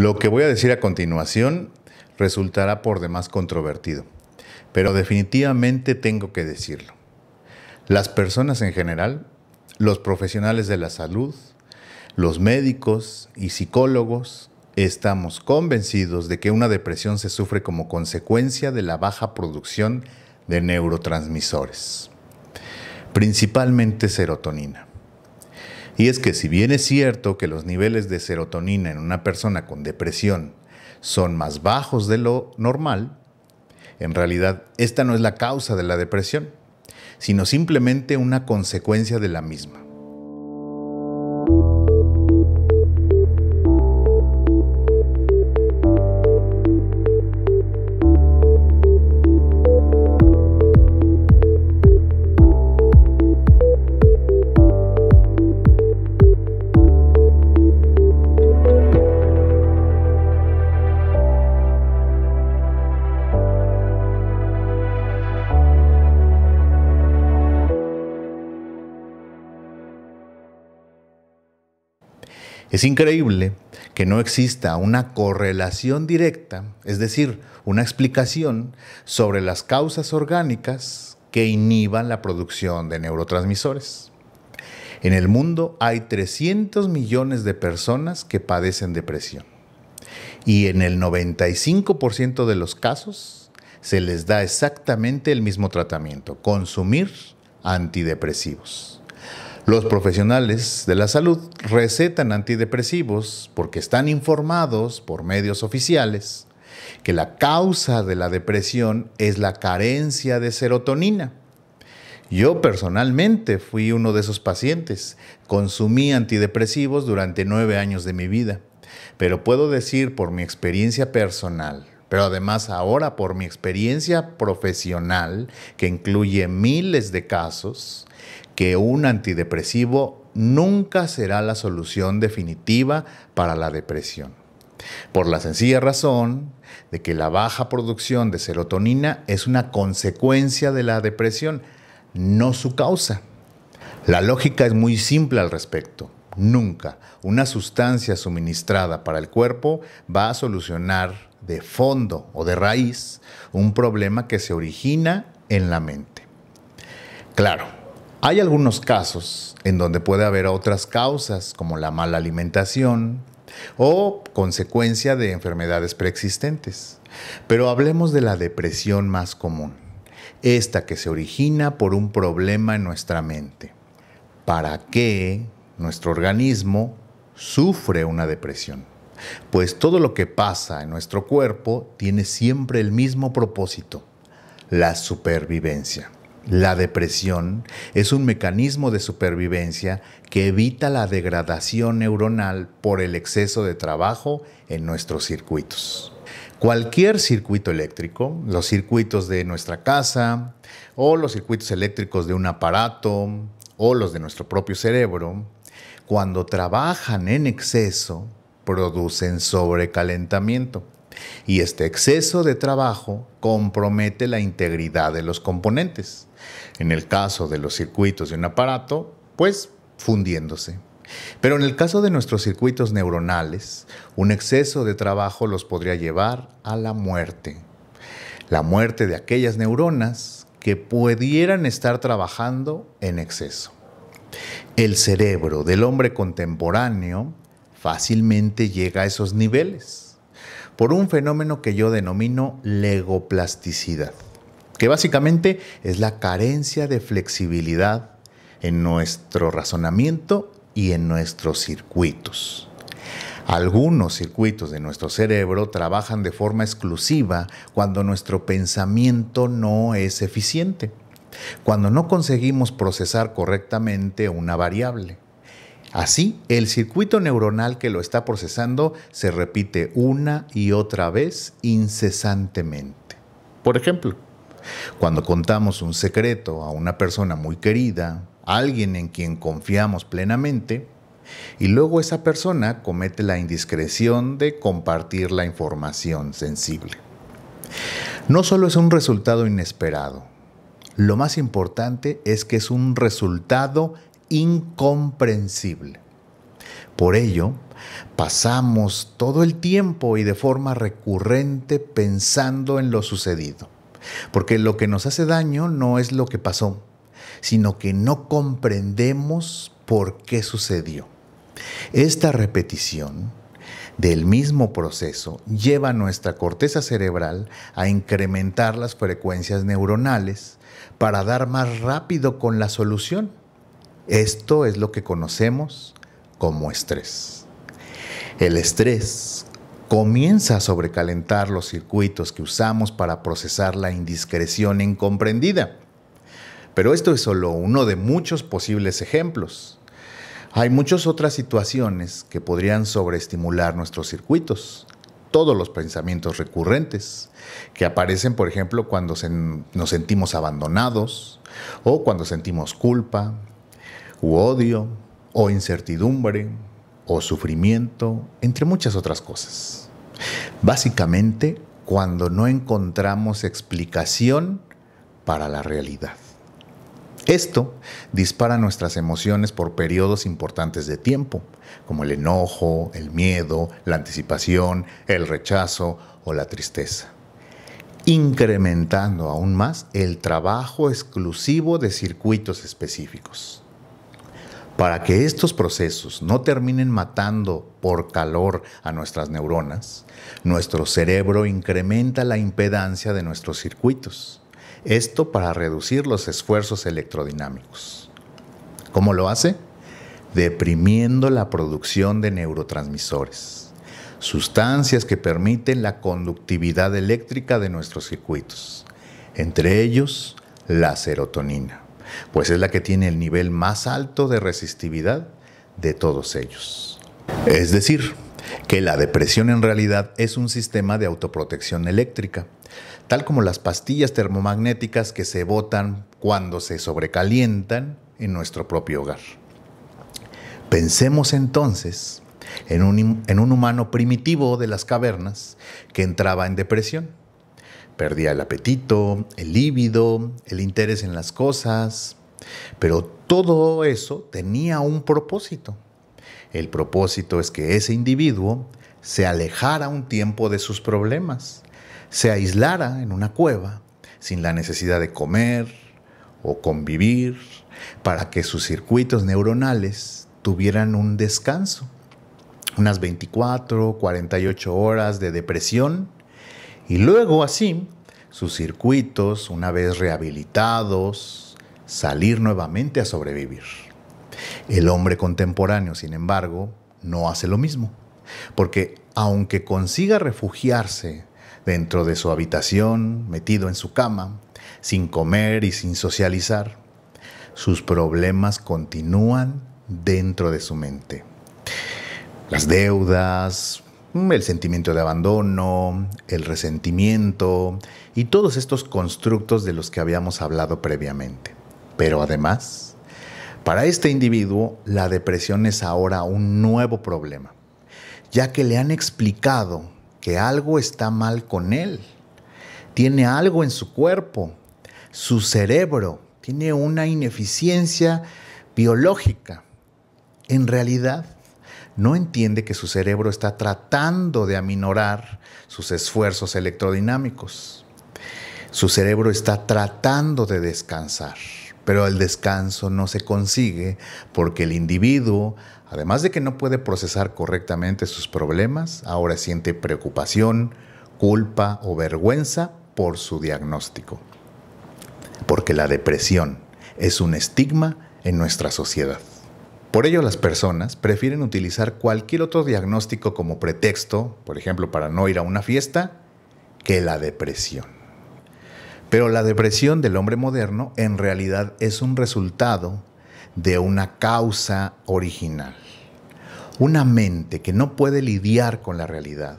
Lo que voy a decir a continuación resultará por demás controvertido, pero definitivamente tengo que decirlo. Las personas en general, los profesionales de la salud, los médicos y psicólogos, estamos convencidos de que una depresión se sufre como consecuencia de la baja producción de neurotransmisores, principalmente serotonina. Y es que si bien es cierto que los niveles de serotonina en una persona con depresión son más bajos de lo normal, en realidad esta no es la causa de la depresión, sino simplemente una consecuencia de la misma. Es increíble que no exista una correlación directa, es decir, una explicación sobre las causas orgánicas que inhiban la producción de neurotransmisores. En el mundo hay 300 millones de personas que padecen depresión y en el 95% de los casos se les da exactamente el mismo tratamiento, consumir antidepresivos. Los profesionales de la salud recetan antidepresivos porque están informados por medios oficiales que la causa de la depresión es la carencia de serotonina. Yo personalmente fui uno de esos pacientes. Consumí antidepresivos durante nueve años de mi vida. Pero puedo decir por mi experiencia personal, pero además ahora por mi experiencia profesional, que incluye miles de casos, que un antidepresivo nunca será la solución definitiva para la depresión. Por la sencilla razón de que la baja producción de serotonina es una consecuencia de la depresión, no su causa. La lógica es muy simple al respecto. Nunca una sustancia suministrada para el cuerpo va a solucionar de fondo o de raíz un problema que se origina en la mente. Claro, hay algunos casos en donde puede haber otras causas, como la mala alimentación o consecuencia de enfermedades preexistentes. Pero hablemos de la depresión más común, esta que se origina por un problema en nuestra mente. ¿Para qué nuestro organismo sufre una depresión? Pues todo lo que pasa en nuestro cuerpo tiene siempre el mismo propósito, la supervivencia. La depresión es un mecanismo de supervivencia que evita la degradación neuronal por el exceso de trabajo en nuestros circuitos. Cualquier circuito eléctrico, los circuitos de nuestra casa o los circuitos eléctricos de un aparato o los de nuestro propio cerebro, cuando trabajan en exceso, producen sobrecalentamiento. Y este exceso de trabajo compromete la integridad de los componentes. En el caso de los circuitos de un aparato, pues fundiéndose. Pero en el caso de nuestros circuitos neuronales, un exceso de trabajo los podría llevar a la muerte. La muerte de aquellas neuronas que pudieran estar trabajando en exceso. El cerebro del hombre contemporáneo fácilmente llega a esos niveles por un fenómeno que yo denomino legoplasticidad que básicamente es la carencia de flexibilidad en nuestro razonamiento y en nuestros circuitos. Algunos circuitos de nuestro cerebro trabajan de forma exclusiva cuando nuestro pensamiento no es eficiente, cuando no conseguimos procesar correctamente una variable. Así, el circuito neuronal que lo está procesando se repite una y otra vez incesantemente. Por ejemplo, cuando contamos un secreto a una persona muy querida, a alguien en quien confiamos plenamente, y luego esa persona comete la indiscreción de compartir la información sensible. No solo es un resultado inesperado, lo más importante es que es un resultado incomprensible. Por ello, pasamos todo el tiempo y de forma recurrente pensando en lo sucedido porque lo que nos hace daño no es lo que pasó, sino que no comprendemos por qué sucedió. Esta repetición del mismo proceso lleva a nuestra corteza cerebral a incrementar las frecuencias neuronales para dar más rápido con la solución. Esto es lo que conocemos como estrés. El estrés comienza a sobrecalentar los circuitos que usamos para procesar la indiscreción incomprendida. Pero esto es solo uno de muchos posibles ejemplos. Hay muchas otras situaciones que podrían sobreestimular nuestros circuitos. Todos los pensamientos recurrentes, que aparecen, por ejemplo, cuando nos sentimos abandonados, o cuando sentimos culpa, u odio, o incertidumbre, o sufrimiento, entre muchas otras cosas. Básicamente, cuando no encontramos explicación para la realidad. Esto dispara nuestras emociones por periodos importantes de tiempo, como el enojo, el miedo, la anticipación, el rechazo o la tristeza, incrementando aún más el trabajo exclusivo de circuitos específicos. Para que estos procesos no terminen matando por calor a nuestras neuronas, nuestro cerebro incrementa la impedancia de nuestros circuitos. Esto para reducir los esfuerzos electrodinámicos. ¿Cómo lo hace? Deprimiendo la producción de neurotransmisores, sustancias que permiten la conductividad eléctrica de nuestros circuitos, entre ellos la serotonina pues es la que tiene el nivel más alto de resistividad de todos ellos. Es decir, que la depresión en realidad es un sistema de autoprotección eléctrica, tal como las pastillas termomagnéticas que se botan cuando se sobrecalientan en nuestro propio hogar. Pensemos entonces en un, en un humano primitivo de las cavernas que entraba en depresión Perdía el apetito, el líbido, el interés en las cosas, pero todo eso tenía un propósito. El propósito es que ese individuo se alejara un tiempo de sus problemas, se aislara en una cueva sin la necesidad de comer o convivir para que sus circuitos neuronales tuvieran un descanso, unas 24, 48 horas de depresión y luego así, sus circuitos, una vez rehabilitados, salir nuevamente a sobrevivir. El hombre contemporáneo, sin embargo, no hace lo mismo, porque aunque consiga refugiarse dentro de su habitación, metido en su cama, sin comer y sin socializar, sus problemas continúan dentro de su mente. Las deudas, el sentimiento de abandono, el resentimiento y todos estos constructos de los que habíamos hablado previamente. Pero además, para este individuo, la depresión es ahora un nuevo problema, ya que le han explicado que algo está mal con él, tiene algo en su cuerpo, su cerebro tiene una ineficiencia biológica. En realidad, no entiende que su cerebro está tratando de aminorar sus esfuerzos electrodinámicos. Su cerebro está tratando de descansar, pero el descanso no se consigue porque el individuo, además de que no puede procesar correctamente sus problemas, ahora siente preocupación, culpa o vergüenza por su diagnóstico. Porque la depresión es un estigma en nuestra sociedad. Por ello, las personas prefieren utilizar cualquier otro diagnóstico como pretexto, por ejemplo, para no ir a una fiesta, que la depresión. Pero la depresión del hombre moderno en realidad es un resultado de una causa original. Una mente que no puede lidiar con la realidad,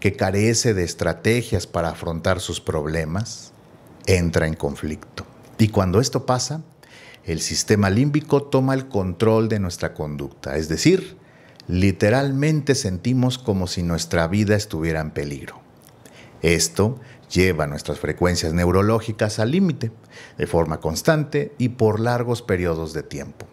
que carece de estrategias para afrontar sus problemas, entra en conflicto. Y cuando esto pasa, el sistema límbico toma el control de nuestra conducta, es decir, literalmente sentimos como si nuestra vida estuviera en peligro. Esto lleva nuestras frecuencias neurológicas al límite, de forma constante y por largos periodos de tiempo.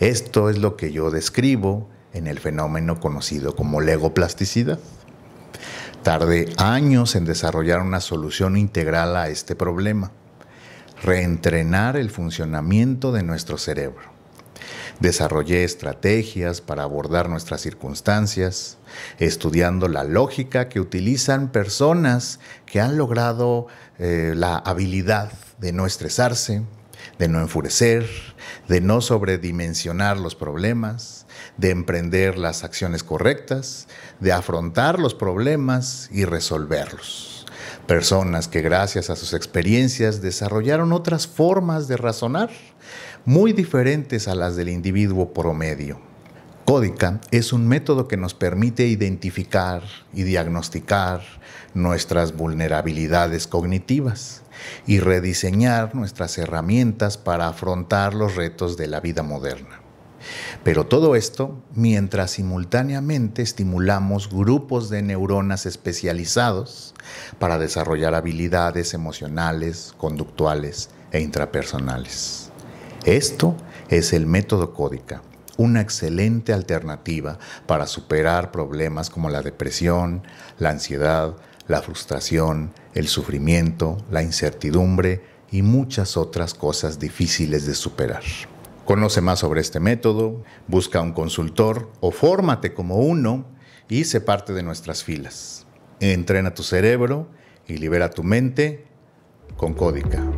Esto es lo que yo describo en el fenómeno conocido como legoplasticidad. Tardé años en desarrollar una solución integral a este problema reentrenar el funcionamiento de nuestro cerebro. Desarrollé estrategias para abordar nuestras circunstancias, estudiando la lógica que utilizan personas que han logrado eh, la habilidad de no estresarse, de no enfurecer, de no sobredimensionar los problemas, de emprender las acciones correctas, de afrontar los problemas y resolverlos personas que gracias a sus experiencias desarrollaron otras formas de razonar muy diferentes a las del individuo promedio. Códica es un método que nos permite identificar y diagnosticar nuestras vulnerabilidades cognitivas y rediseñar nuestras herramientas para afrontar los retos de la vida moderna. Pero todo esto mientras simultáneamente estimulamos grupos de neuronas especializados para desarrollar habilidades emocionales, conductuales e intrapersonales. Esto es el método Códica, una excelente alternativa para superar problemas como la depresión, la ansiedad, la frustración, el sufrimiento, la incertidumbre y muchas otras cosas difíciles de superar. Conoce más sobre este método, busca un consultor o fórmate como uno y sé parte de nuestras filas. Entrena tu cerebro y libera tu mente con Códica.